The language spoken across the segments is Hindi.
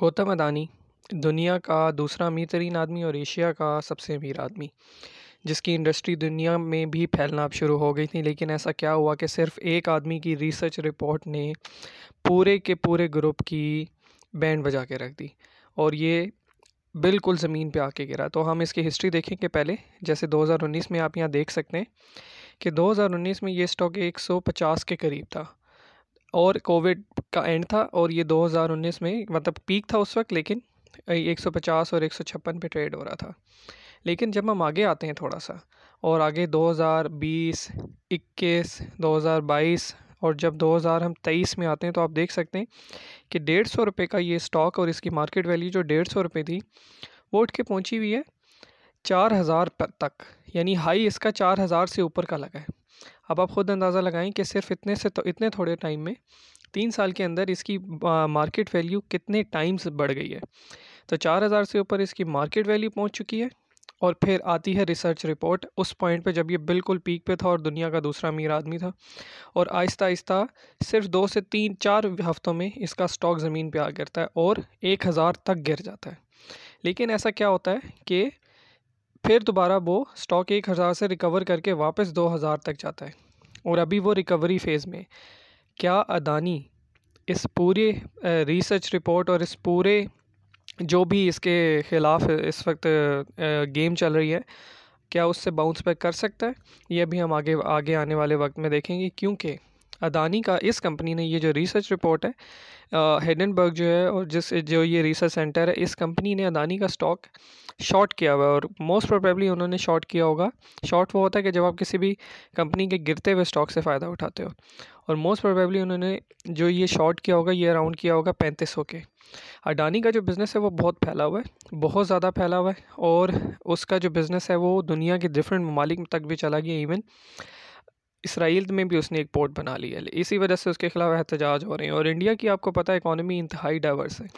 गौतम अदानी दुनिया का दूसरा अमीर तरीन आदमी और एशिया का सबसे अमीर आदमी जिसकी इंडस्ट्री दुनिया में भी फैलना अब शुरू हो गई थी लेकिन ऐसा क्या हुआ कि सिर्फ एक आदमी की रिसर्च रिपोर्ट ने पूरे के पूरे ग्रुप की बैंड बजा के रख दी और ये बिल्कुल ज़मीन पे आके गिरा तो हम इसकी हिस्ट्री देखें कि पहले जैसे 2019 में आप यहाँ देख सकते हैं कि 2019 में ये स्टॉक 150 के करीब था और कोविड का एंड था और ये 2019 में मतलब पीक था उस वक्त लेकिन 150 और एक पे ट्रेड हो रहा था लेकिन जब हम आगे आते हैं थोड़ा सा और आगे 2020, 21, 2022 और जब 2000 हम 23 में आते हैं तो आप देख सकते हैं कि डेढ़ सौ रुपये का ये स्टॉक और इसकी मार्केट वैल्यू जो डेढ़ सौ रुपये थी वो उठ के पहुँची हुई है चार हज़ार तक यानी हाई इसका चार हज़ार से ऊपर का लगा है अब आप ख़ुद अंदाज़ा लगाएं कि सिर्फ इतने से तो इतने थोड़े टाइम में तीन साल के अंदर इसकी मार्केट वैल्यू कितने टाइम्स बढ़ गई है तो चार हज़ार से ऊपर इसकी मार्केट वैल्यू पहुंच चुकी है और फिर आती है रिसर्च रिपोर्ट उस पॉइंट पे जब ये बिल्कुल पीक पे था और दुनिया का दूसरा अमीर आदमी था और आहिस्ता आहिस्ता सिर्फ दो से तीन चार हफ्तों में इसका स्टॉक ज़मीन पे आ गिरता है और एक हज़ार तक गिर जाता है लेकिन ऐसा क्या होता है कि फिर दोबारा वो स्टॉक एक हज़ार से रिकवर करके वापस दो हज़ार तक जाता है और अभी वो रिकवरी फ़ेज़ में क्या अदानी इस पूरे रिसर्च रिपोर्ट और इस पूरे जो भी इसके ख़िलाफ़ इस वक्त गेम चल रही है क्या उससे बाउंस बैक कर सकता है ये भी हम आगे आगे आने वाले वक्त में देखेंगे क्योंकि अदानी का इस कंपनी ने ये जो रिसर्च रिपोर्ट है हेडनबर्ग जो है और जिस जो ये रिसर्च सेंटर है इस कंपनी ने अदानी का स्टॉक शॉर्ट किया हुआ है और मोस्ट प्रोबेबली उन्होंने शॉर्ट किया होगा शॉर्ट वो होता है कि जब आप किसी भी कंपनी के गिरते हुए स्टॉक से फ़ायदा उठाते हो और मोस्ट प्रोबेबली उन्होंने जो ये शॉर्ट किया होगा ये अराउंड किया होगा पैंतीस सौ के अडानी का जो बिज़नेस है वो बहुत फैला हुआ है बहुत ज़्यादा फैला हुआ है और उसका जो बिज़नेस है वो दुनिया के डिफरेंट ममालिक तक भी चला गया इवन इसराइल में भी उसने एक पोर्ट बना लिया है इसी वजह से उसके खिलाफ एहतजाज हो रहे हैं और इंडिया की आपको पता है इकानमी इंतहाई डाइवर्स है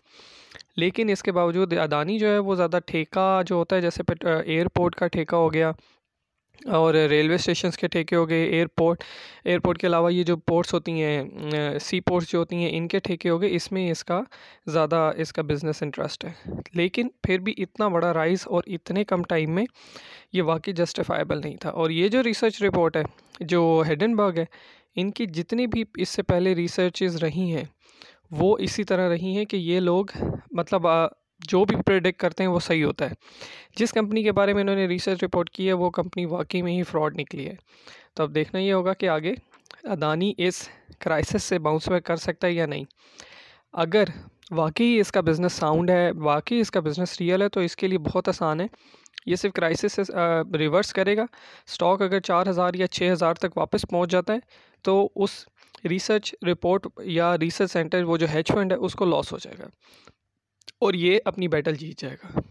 लेकिन इसके बावजूद अदानी जो है वो ज़्यादा ठेका जो होता है जैसे एयरपोर्ट का ठेका हो गया और रेलवे स्टेशन के ठेके हो गए एयरपोर्ट एयरपोर्ट के अलावा ये जो पोर्ट्स होती हैं सी पोर्ट्स जो होती हैं इनके ठेके हो गए इसमें इसका ज़्यादा इसका बिज़नेस इंटरेस्ट है लेकिन फिर भी इतना बड़ा राइस और इतने कम टाइम में ये वाकई जस्टिफाइबल नहीं था और ये जो रिसर्च रिपोर्ट है जो हेडनबर्ग है इनकी जितनी भी इससे पहले रिसर्चेज रही हैं वो इसी तरह रही हैं कि ये लोग मतलब जो भी प्रेडिक्ट करते हैं वो सही होता है जिस कंपनी के बारे में इन्होंने रिसर्च रिपोर्ट की है वो कंपनी वाकई में ही फ्रॉड निकली है तो अब देखना ये होगा कि आगे अदानी इस क्राइसिस से बाउंस बैक कर सकता है या नहीं अगर वाकई इसका बिज़नेस साउंड है वाकई इसका बिज़नेस रियल है तो इसके लिए बहुत आसान है ये सिर्फ क्राइसिस से रिवर्स करेगा स्टॉक अगर चार हज़ार या छः हज़ार तक वापस पहुंच जाता है तो उस रिसर्च रिपोर्ट या रिसर्च सेंटर वो जो हैच फंड है उसको लॉस हो जाएगा और ये अपनी बैटल जीत जाएगा